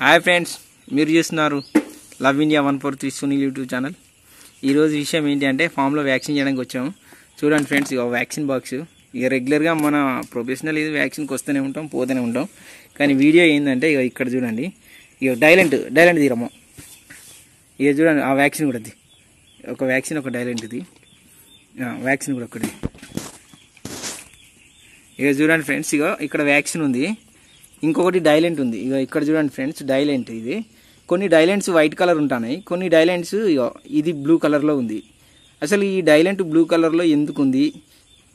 hi friends మీరు చూస్తున్నారు love India one four three Sunil YouTube channel ఈరోజు విషయం ఏంటి అంటే ఫామ్లో వ్యాక్సిన్ చేయడానికి వచ్చాము చూడండి ఫ్రెండ్స్ ఇక వ్యాక్సిన్ బాక్స్ ఇక రెగ్యులర్గా మన ప్రొఫెషనల్ ఇది వ్యాక్సిన్కి వస్తూనే ఉంటాం పోతూనే ఉంటాం కానీ వీడియో ఏంటంటే ఇక ఇక్కడ చూడండి ఇక డైలెంట్ డైలెంట్ తీరమ్మ ఇక చూడండి ఆ వ్యాక్సిన్ కూడా ఒక వ్యాక్సిన్ ఒక డైలెంట్ ఇది వ్యాక్సిన్ కూడా ఒకటి ఇక చూడండి ఫ్రెండ్స్ ఇక ఇక్కడ వ్యాక్సిన్ ఉంది ఇంకొకటి డైలెంట్ ఉంది ఇక ఇక్కడ చూడండి ఫ్రెండ్స్ డైలెంట్ ఇది కొన్ని డైలెంట్స్ వైట్ కలర్ ఉంటున్నాయి కొన్ని డైలెంట్స్ ఇది బ్లూ కలర్లో ఉంది అసలు ఈ డైలెంట్ బ్లూ కలర్లో ఎందుకు ఉంది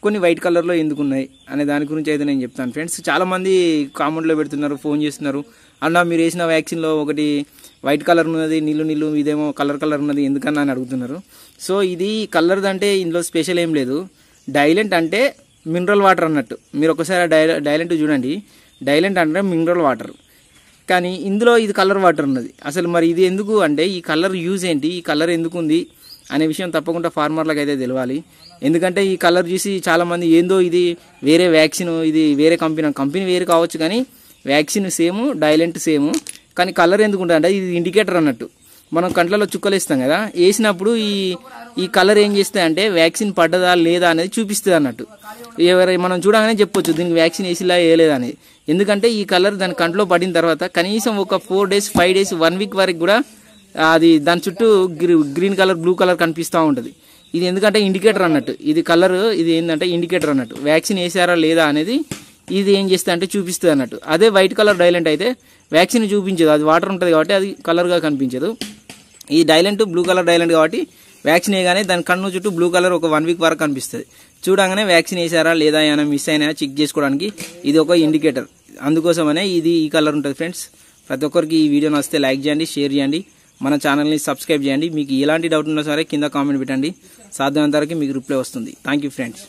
కొన్ని వైట్ కలర్లో ఎందుకు ఉన్నాయి అనే దాని గురించి అయితే నేను చెప్తాను ఫ్రెండ్స్ చాలామంది కామెంట్లో పెడుతున్నారు ఫోన్ చేస్తున్నారు అన్న మీరు వేసిన వ్యాక్సిన్లో ఒకటి వైట్ కలర్ ఉన్నది నీళ్ళు నీళ్ళు ఇదేమో కలర్ కలర్ ఉన్నది ఎందుకన్నా అని అడుగుతున్నారు సో ఇది కలర్ది అంటే ఇందులో స్పెషల్ ఏం లేదు డైలెంట్ అంటే మినరల్ వాటర్ అన్నట్టు మీరు ఒకసారి డైలెంట్ చూడండి డైలెంట్ అంటే మినరల్ వాటర్ కానీ ఇందులో ఇది కలర్ వాటర్ ఉన్నది అసలు మరి ఇది ఎందుకు అంటే ఈ కలర్ యూజ్ ఏంటి ఈ కలర్ ఎందుకు ఉంది అనే విషయం తప్పకుండా ఫార్మర్లకు అయితే తెలియాలి ఎందుకంటే ఈ కలర్ చూసి చాలామంది ఏందో ఇది వేరే వ్యాక్సిన్ ఇది వేరే కంపెనీ కంపెనీ వేరు కావచ్చు కానీ వ్యాక్సిన్ సేమ్ డైలెంట్ సేమ్ కానీ కలర్ ఎందుకు ఉంటుంది అంటే ఇది ఇండికేటర్ అన్నట్టు మనం కంట్లలో చుక్కలు వేస్తాం కదా వేసినప్పుడు ఈ ఈ కలర్ ఏం చేస్తాయి అంటే వ్యాక్సిన్ పడ్డదా లేదా అనేది చూపిస్తుంది అన్నట్టు ఎవరు మనం చూడగానే చెప్పొచ్చు దీనికి వ్యాక్సిన్ వేసిలా వేయలేదు అనేది ఎందుకంటే ఈ కలర్ దాని కంట్లో పడిన తర్వాత కనీసం ఒక four days five days one week వరకు కూడా అది దాని చుట్టూ గ్రీన్ కలర్ బ్లూ కలర్ కనిపిస్తూ ఉంటుంది ఇది ఎందుకంటే ఇండికేటర్ అన్నట్టు ఇది కలర్ ఇది ఏంటంటే ఇండికేటర్ అన్నట్టు వ్యాక్సిన్ వేసారా లేదా అనేది ఇది ఏం చేస్తా అంటే చూపిస్తుంది అన్నట్టు అదే వైట్ కలర్ డైలెంట్ అయితే వ్యాక్సిన్ చూపించదు అది వాటర్ ఉంటుంది కాబట్టి అది కలర్గా కనిపించదు ఈ డైలెంట్ బ్లూ కలర్ డైలెంట్ కాబట్టి వ్యాక్సిన్ వేయగానే దాని కన్ను చుట్టూ బ్లూ కలర్ ఒక వన్ వీక్ వరకు కనిపిస్తుంది చూడగానే వ్యాక్సిన్ వేసారా లేదా ఏమైనా మిస్ అయినా చెక్ చేసుకోవడానికి ఇది ఒక ఇండికేటర్ అందుకోసమనే ఇది ఈ కలర్ ఉంటుంది ఫ్రెండ్స్ ప్రతి ఒక్కరికి ఈ వీడియో నచ్చితే లైక్ చేయండి షేర్ చేయండి మన ఛానల్ని సబ్స్క్రైబ్ చేయండి మీకు ఎలాంటి డౌట్ ఉన్నా సరే కింద కామెంట్ పెట్టండి సాధ్యమైనంత మీకు రిప్లై వస్తుంది థ్యాంక్ ఫ్రెండ్స్